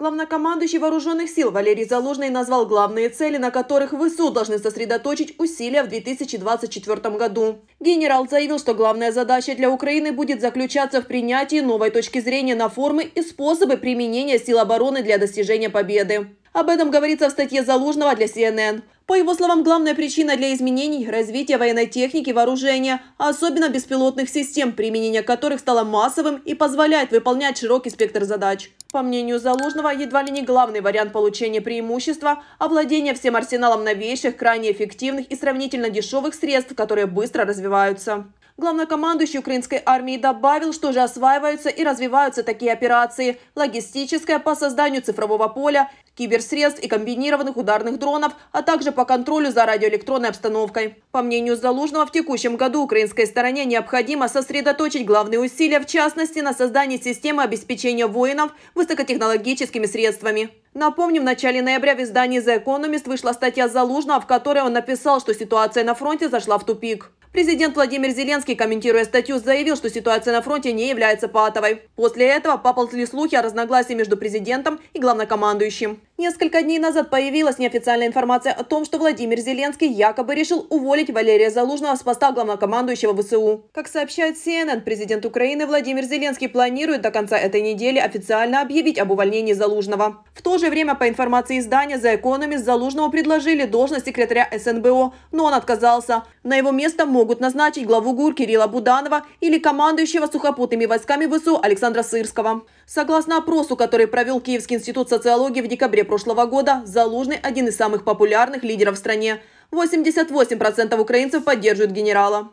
Главнокомандующий вооруженных сил Валерий Залужный назвал главные цели, на которых ВСУ должны сосредоточить усилия в 2024 году. Генерал заявил, что главная задача для Украины будет заключаться в принятии новой точки зрения на формы и способы применения сил обороны для достижения победы. Об этом говорится в статье Залужного для CNN. По его словам, главная причина для изменений – развитие военной техники, вооружения, а особенно беспилотных систем, применение которых стало массовым и позволяет выполнять широкий спектр задач. По мнению Залужного, едва ли не главный вариант получения преимущества – овладение всем арсеналом новейших, крайне эффективных и сравнительно дешевых средств, которые быстро развиваются. Главнокомандующий украинской армии добавил, что же осваиваются и развиваются такие операции. Логистическая по созданию цифрового поля, киберсредств и комбинированных ударных дронов, а также по контролю за радиоэлектронной обстановкой. По мнению Залужного, в текущем году украинской стороне необходимо сосредоточить главные усилия, в частности, на создании системы обеспечения воинов высокотехнологическими средствами. Напомним, в начале ноября в издании «The Economist» вышла статья Залужного, в которой он написал, что ситуация на фронте зашла в тупик. Президент Владимир Зеленский, комментируя статью, заявил, что ситуация на фронте не является патовой. После этого поползли слухи о разногласии между президентом и главнокомандующим. Несколько дней назад появилась неофициальная информация о том, что Владимир Зеленский якобы решил уволить Валерия Залужного с поста главнокомандующего ВСУ. Как сообщает CNN, президент Украины Владимир Зеленский планирует до конца этой недели официально объявить об увольнении Залужного. В то же время, по информации издания The Economist, Залужному предложили должность секретаря СНБО, но он отказался. На его место могут назначить главу ГУР Кирилла Буданова или командующего сухопутными войсками ВСУ Александра Сырского. Согласно опросу, который провел Киевский институт социологии в декабре прошлого года Залужный – один из самых популярных лидеров в стране. 88% украинцев поддерживают генерала.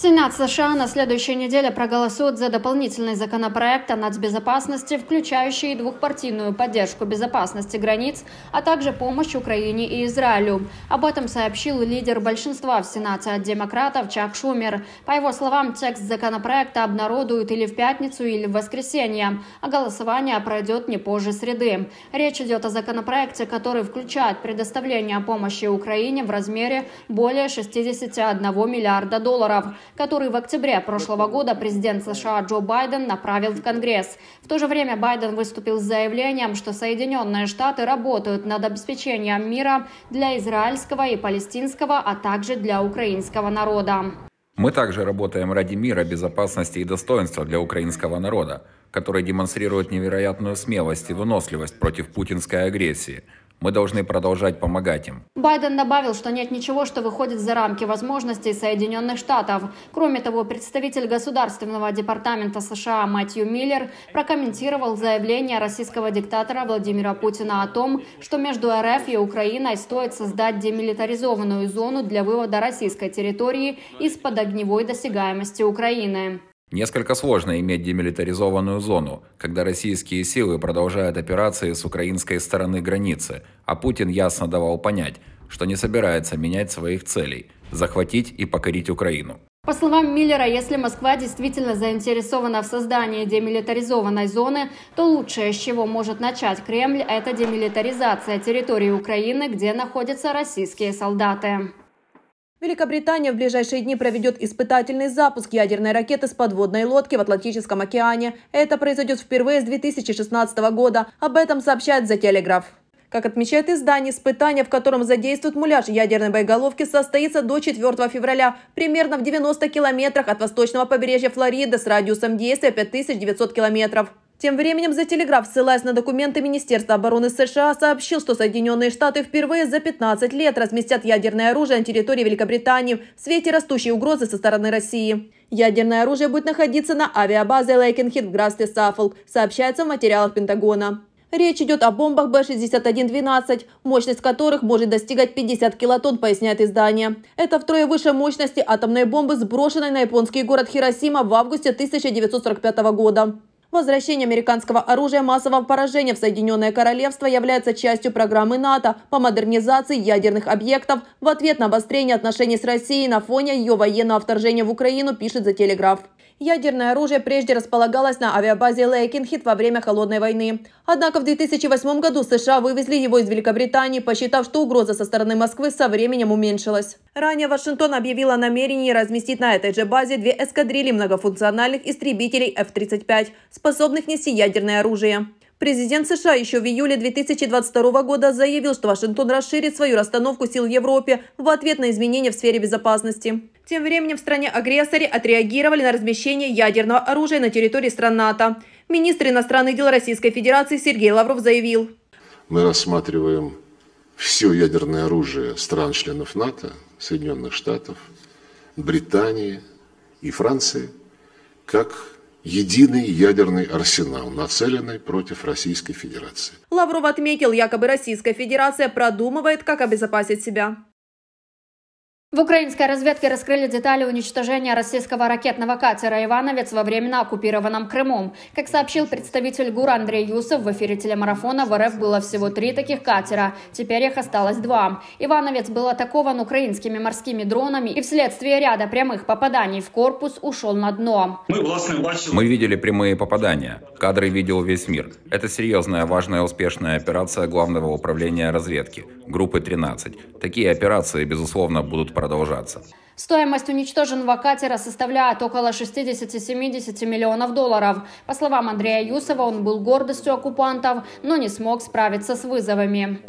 Сенат США на следующей неделе проголосует за дополнительный законопроект о нацбезопасности, включающий двухпартийную поддержку безопасности границ, а также помощь Украине и Израилю. Об этом сообщил лидер большинства в Сенате от демократов Чак Шумер. По его словам, текст законопроекта обнародуют или в пятницу, или в воскресенье, а голосование пройдет не позже среды. Речь идет о законопроекте, который включает предоставление помощи Украине в размере более 61 миллиарда долларов – который в октябре прошлого года президент США Джо Байден направил в Конгресс. В то же время Байден выступил с заявлением, что Соединенные Штаты работают над обеспечением мира для израильского и палестинского, а также для украинского народа. Мы также работаем ради мира, безопасности и достоинства для украинского народа, который демонстрирует невероятную смелость и выносливость против путинской агрессии – мы должны продолжать помогать им. Байден добавил, что нет ничего, что выходит за рамки возможностей Соединенных Штатов. Кроме того, представитель Государственного департамента США Мэтью Миллер прокомментировал заявление российского диктатора Владимира Путина о том, что между РФ и Украиной стоит создать демилитаризованную зону для вывода российской территории из-под огневой досягаемости Украины. Несколько сложно иметь демилитаризованную зону, когда российские силы продолжают операции с украинской стороны границы, а Путин ясно давал понять, что не собирается менять своих целей – захватить и покорить Украину. По словам Миллера, если Москва действительно заинтересована в создании демилитаризованной зоны, то лучшее, с чего может начать Кремль, это демилитаризация территории Украины, где находятся российские солдаты. Великобритания в ближайшие дни проведет испытательный запуск ядерной ракеты с подводной лодки в Атлантическом океане. Это произойдет впервые с 2016 года. Об этом сообщает The Telegraph. Как отмечает издание, испытание, в котором задействуют муляж ядерной боеголовки, состоится до 4 февраля, примерно в 90 километрах от восточного побережья Флориды с радиусом действия 5900 километров. Тем временем «За телеграф», ссылаясь на документы Министерства обороны США, сообщил, что Соединенные Штаты впервые за 15 лет разместят ядерное оружие на территории Великобритании в свете растущей угрозы со стороны России. Ядерное оружие будет находиться на авиабазе Лейкенхит в графстве Саффолк, сообщается в материалах Пентагона. Речь идет о бомбах Б-61-12, мощность которых может достигать 50 килотонн, поясняет издание. Это втрое выше мощности атомной бомбы, сброшенной на японский город Хиросима в августе 1945 года. Возвращение американского оружия массового поражения в Соединенное Королевство является частью программы НАТО по модернизации ядерных объектов в ответ на обострение отношений с Россией на фоне ее военного вторжения в Украину, пишет The Telegraph. Ядерное оружие прежде располагалось на авиабазе Лейкинхит во время Холодной войны. Однако в 2008 году США вывезли его из Великобритании, посчитав, что угроза со стороны Москвы со временем уменьшилась. Ранее Вашингтон объявил о намерении разместить на этой же базе две эскадрильи многофункциональных истребителей F-35, способных нести ядерное оружие. Президент США еще в июле 2022 года заявил, что Вашингтон расширит свою расстановку сил в Европе в ответ на изменения в сфере безопасности. Тем временем в стране-агрессоре отреагировали на размещение ядерного оружия на территории стран НАТО. Министр иностранных дел Российской Федерации Сергей Лавров заявил. Мы рассматриваем все ядерное оружие стран-членов НАТО, Соединенных Штатов, Британии и Франции как единый ядерный арсенал, нацеленный против Российской Федерации. Лавров отметил, якобы Российская Федерация продумывает, как обезопасить себя. В украинской разведке раскрыли детали уничтожения российского ракетного катера «Ивановец» во временно оккупированном Крыму. Как сообщил представитель ГУР Андрей Юсов, в эфире телемарафона в РФ было всего три таких катера. Теперь их осталось два. «Ивановец» был атакован украинскими морскими дронами и вследствие ряда прямых попаданий в корпус ушел на дно. Мы видели прямые попадания. Кадры видел весь мир. Это серьезная, важная, успешная операция Главного управления разведки, группы 13. Такие операции, безусловно, будут продолжаться. Стоимость уничтоженного катера составляет около 60-70 миллионов долларов. По словам Андрея Юсова, он был гордостью оккупантов, но не смог справиться с вызовами.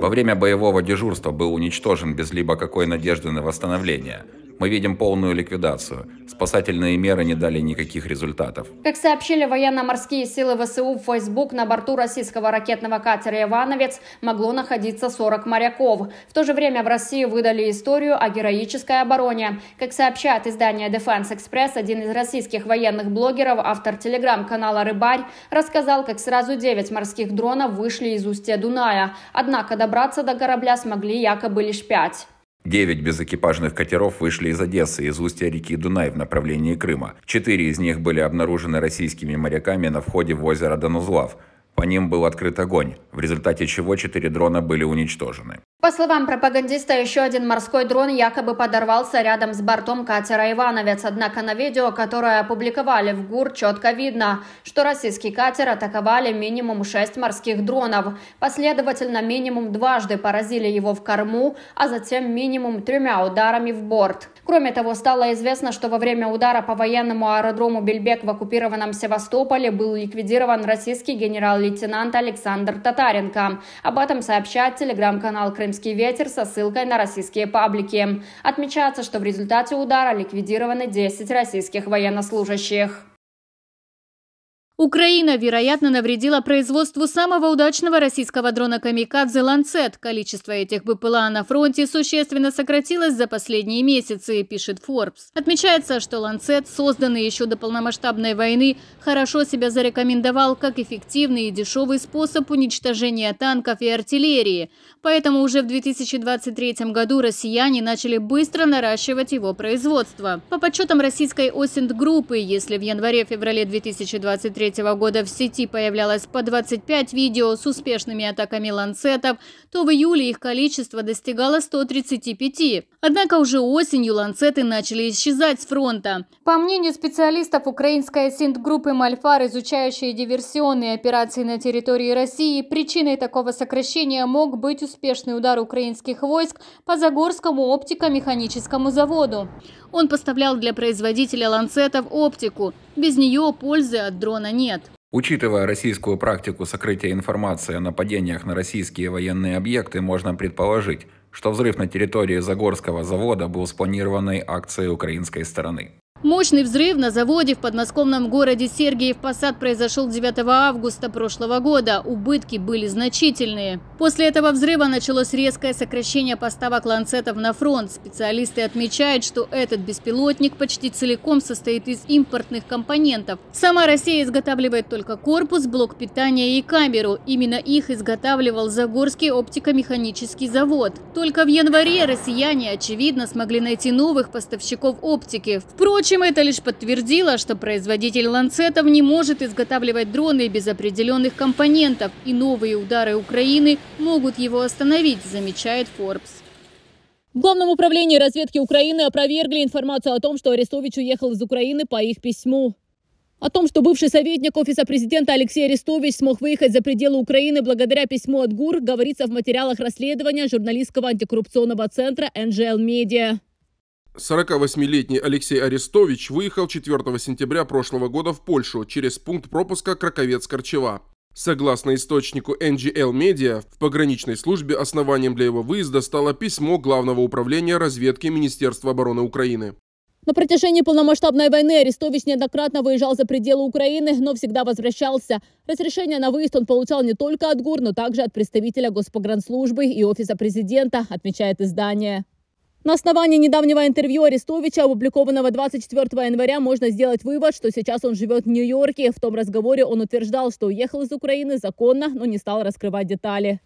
Во время боевого дежурства был уничтожен без либо какой надежды на восстановление мы видим полную ликвидацию. Спасательные меры не дали никаких результатов. Как сообщили военно-морские силы ВСУ в Facebook, на борту российского ракетного катера «Ивановец» могло находиться 40 моряков. В то же время в России выдали историю о героической обороне. Как сообщает издание Defense Express, один из российских военных блогеров, автор телеграм-канала «Рыбарь», рассказал, как сразу 9 морских дронов вышли из устья Дуная. Однако добраться до корабля смогли якобы лишь 5. Девять безэкипажных катеров вышли из Одессы, из устья реки Дунай в направлении Крыма. Четыре из них были обнаружены российскими моряками на входе в озеро Донузлав. По ним был открыт огонь, в результате чего четыре дрона были уничтожены. По словам пропагандиста, еще один морской дрон якобы подорвался рядом с бортом катера «Ивановец». Однако на видео, которое опубликовали в ГУР, четко видно, что российский катер атаковали минимум шесть морских дронов. Последовательно минимум дважды поразили его в корму, а затем минимум тремя ударами в борт. Кроме того, стало известно, что во время удара по военному аэродрому Бельбек в оккупированном Севастополе был ликвидирован российский генерал-лейтенант Александр Татаренко. Об этом сообщает телеграм-канал «Крым». «Крымский ветер» со ссылкой на российские паблики. Отмечается, что в результате удара ликвидированы 10 российских военнослужащих. Украина, вероятно, навредила производству самого удачного российского дрона «Камикадзе Ланцет». Количество этих БПЛА на фронте существенно сократилось за последние месяцы, пишет Forbes. Отмечается, что «Ланцет», созданный еще до полномасштабной войны, хорошо себя зарекомендовал как эффективный и дешевый способ уничтожения танков и артиллерии. Поэтому уже в 2023 году россияне начали быстро наращивать его производство. По подсчетам российской «Осинд-группы», если в январе-феврале 2023 2023 года в сети появлялось по 25 видео с успешными атаками ланцетов, то в июле их количество достигало 135. Однако уже осенью ланцеты начали исчезать с фронта. По мнению специалистов украинской синт-группы «Мальфар», изучающие диверсионные операции на территории России, причиной такого сокращения мог быть успешный удар украинских войск по Загорскому оптико-механическому заводу. Он поставлял для производителя ланцетов оптику. Без нее пользы от дрона нет. Учитывая российскую практику сокрытия информации о нападениях на российские военные объекты, можно предположить, что взрыв на территории Загорского завода был спланированной акцией украинской стороны. Мощный взрыв на заводе в подмосковном городе Сергиев Посад произошел 9 августа прошлого года. Убытки были значительные. После этого взрыва началось резкое сокращение поставок ланцетов на фронт. Специалисты отмечают, что этот беспилотник почти целиком состоит из импортных компонентов. Сама Россия изготавливает только корпус, блок питания и камеру. Именно их изготавливал Загорский оптико-механический завод. Только в январе россияне, очевидно, смогли найти новых поставщиков оптики. Впрочем, Впрочем, это лишь подтвердило, что производитель ланцетов не может изготавливать дроны без определенных компонентов, и новые удары Украины могут его остановить, замечает Forbes. В Главном управлении разведки Украины опровергли информацию о том, что Арестович уехал из Украины по их письму. О том, что бывший советник Офиса президента Алексей Арестович смог выехать за пределы Украины благодаря письму от ГУР, говорится в материалах расследования журналистского антикоррупционного центра «НЖЛ Медиа». 48-летний Алексей Арестович выехал 4 сентября прошлого года в Польшу через пункт пропуска Краковец-Корчева. Согласно источнику NGL Media, в пограничной службе основанием для его выезда стало письмо Главного управления разведки Министерства обороны Украины. На протяжении полномасштабной войны Арестович неоднократно выезжал за пределы Украины, но всегда возвращался. Разрешение на выезд он получал не только от ГУР, но также от представителя Госпогранслужбы и Офиса президента, отмечает издание. На основании недавнего интервью Арестовича, опубликованного 24 января, можно сделать вывод, что сейчас он живет в Нью-Йорке. В том разговоре он утверждал, что уехал из Украины законно, но не стал раскрывать детали.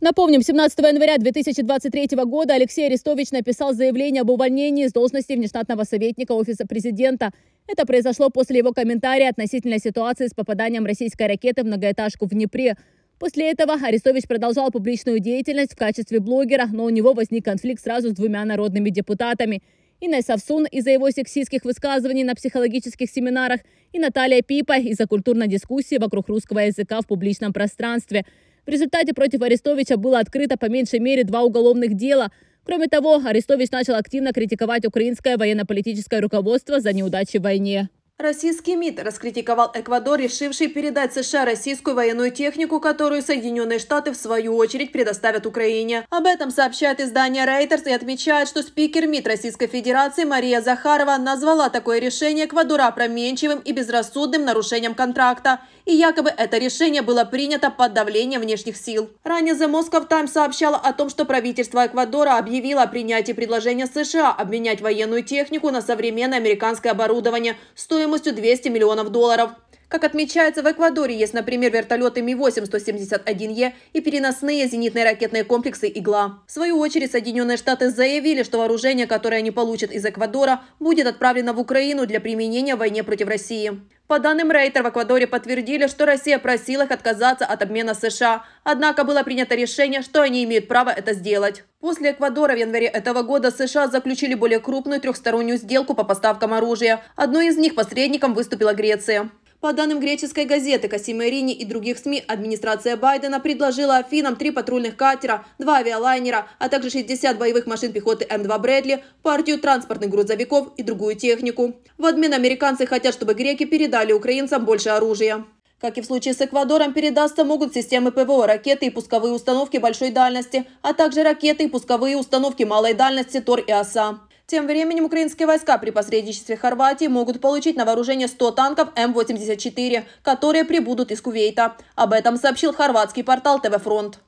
Напомним, 17 января 2023 года Алексей Арестович написал заявление об увольнении с должности внештатного советника Офиса президента. Это произошло после его комментария относительно ситуации с попаданием российской ракеты в многоэтажку в Днепре – После этого Арестович продолжал публичную деятельность в качестве блогера, но у него возник конфликт сразу с двумя народными депутатами. Инна Савсун из-за его сексистских высказываний на психологических семинарах и Наталья Пипа из-за культурной дискуссии вокруг русского языка в публичном пространстве. В результате против Арестовича было открыто по меньшей мере два уголовных дела. Кроме того, Арестович начал активно критиковать украинское военно-политическое руководство за неудачи в войне. Российский МИД раскритиковал Эквадор, решивший передать США российскую военную технику, которую Соединенные Штаты в свою очередь предоставят Украине. Об этом сообщает издание Reuters и отмечает, что спикер МИД Российской Федерации Мария Захарова назвала такое решение Эквадора променчивым и безрассудным нарушением контракта. И якобы это решение было принято под давлением внешних сил. Ранее The Moscow Times сообщала о том, что правительство Эквадора объявило о принятии предложения США обменять военную технику на современное американское оборудование стоимостью стоимостью 200 миллионов долларов. Как отмечается, в Эквадоре есть, например, вертолеты Ми-8-171Е и переносные зенитные ракетные комплексы «Игла». В свою очередь, Соединенные Штаты заявили, что вооружение, которое они получат из Эквадора, будет отправлено в Украину для применения в войне против России. По данным Рейтер, в Эквадоре подтвердили, что Россия просила их отказаться от обмена США. Однако было принято решение, что они имеют право это сделать. После Эквадора в январе этого года США заключили более крупную трехстороннюю сделку по поставкам оружия. Одной из них посредником выступила Греция. По данным греческой газеты Кассимерини и других СМИ, администрация Байдена предложила Афинам три патрульных катера, два авиалайнера, а также 60 боевых машин пехоты М2 «Брэдли», партию транспортных грузовиков и другую технику. В обмен американцы хотят, чтобы греки передали украинцам больше оружия. Как и в случае с Эквадором, передастся могут системы ПВО, ракеты и пусковые установки большой дальности, а также ракеты и пусковые установки малой дальности ТОР и ОСА. Тем временем украинские войска при посредничестве Хорватии могут получить на вооружение 100 танков М-84, которые прибудут из Кувейта. Об этом сообщил хорватский портал ТВ-фронт.